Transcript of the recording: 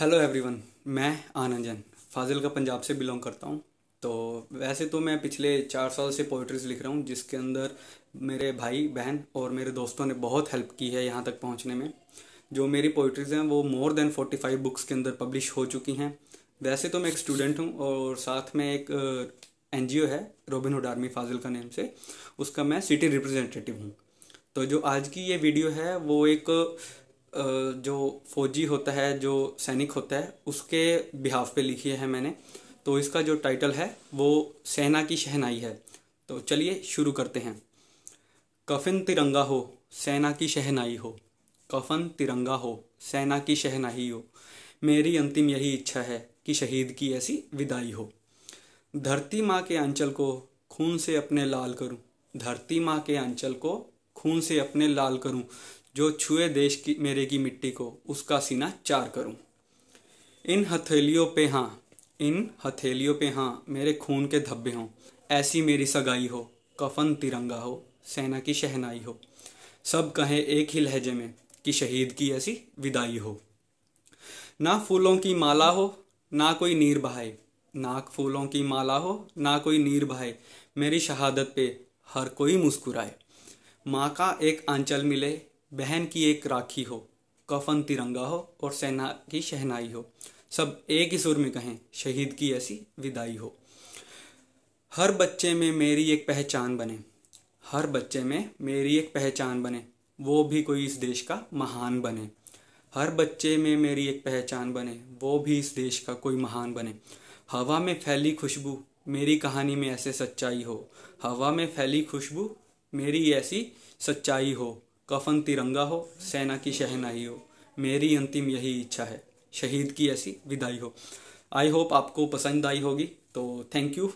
hello everyone मैं आनंदन फाजिल का पंजाब से बिलोंग करता हूँ तो वैसे तो मैं पिछले चार साल से पोइट्रीज लिख रहा हूँ जिसके अंदर मेरे भाई बहन और मेरे दोस्तों ने बहुत हेल्प की है यहाँ तक पहुँचने में जो मेरी पोइट्रीज़ हैं वो more than forty five books के अंदर पब्लिश हो चुकी हैं वैसे तो मैं एक स्टूडेंट हूँ और साथ में एक एन है हुड आर्मी फाजिल का नेम से उसका मैं सिटी रिप्रेजेंटेटिव हूँ तो जो आज की ये वीडियो है वो एक जो फौजी होता है जो सैनिक होता है उसके बिहाफ पे लिखी है मैंने तो इसका जो टाइटल है वो सेना की शहनाई है तो चलिए शुरू करते हैं कफिन तिरंगा हो सेना की शहनाई हो कफन तिरंगा हो सेना की शहनाई हो मेरी अंतिम यही इच्छा है कि शहीद की ऐसी विदाई हो धरती माँ के आंचल को खून से अपने लाल करूं धरती माँ के आंचल को खून से अपने लाल करूं जो छुए देश की मेरे की मिट्टी को उसका सीना चार करूं इन हथेलियों पे हाँ इन हथेलियों पे हाँ मेरे खून के धब्बे हों ऐसी मेरी सगाई हो कफन तिरंगा हो सेना की शहनाई हो सब कहें एक ही लहजे में कि शहीद की ऐसी विदाई हो ना फूलों की माला हो ना कोई नीर बहाए नाक फूलों की माला हो ना कोई नीर बहाए मेरी शहादत पे हर कोई मुस्कुराए माँ का एक आंचल मिले बहन की एक राखी हो कफन तिरंगा हो और सेना की शहनाई हो सब एक ही सुर में कहें शहीद की ऐसी विदाई हो हर बच्चे में मेरी एक पहचान बने हर बच्चे में मेरी एक पहचान बने वो भी कोई इस देश का महान बने हर बच्चे में मेरी एक पहचान बने वो भी इस देश का कोई महान बने हवा में फैली खुशबू मेरी कहानी में ऐसे सच्चाई हो हवा में फैली खुशबू मेरी ऐसी सच्चाई हो कफन तिरंगा हो सेना की शहनाई हो मेरी अंतिम यही इच्छा है शहीद की ऐसी विदाई हो आई होप आपको पसंद आई होगी तो थैंक यू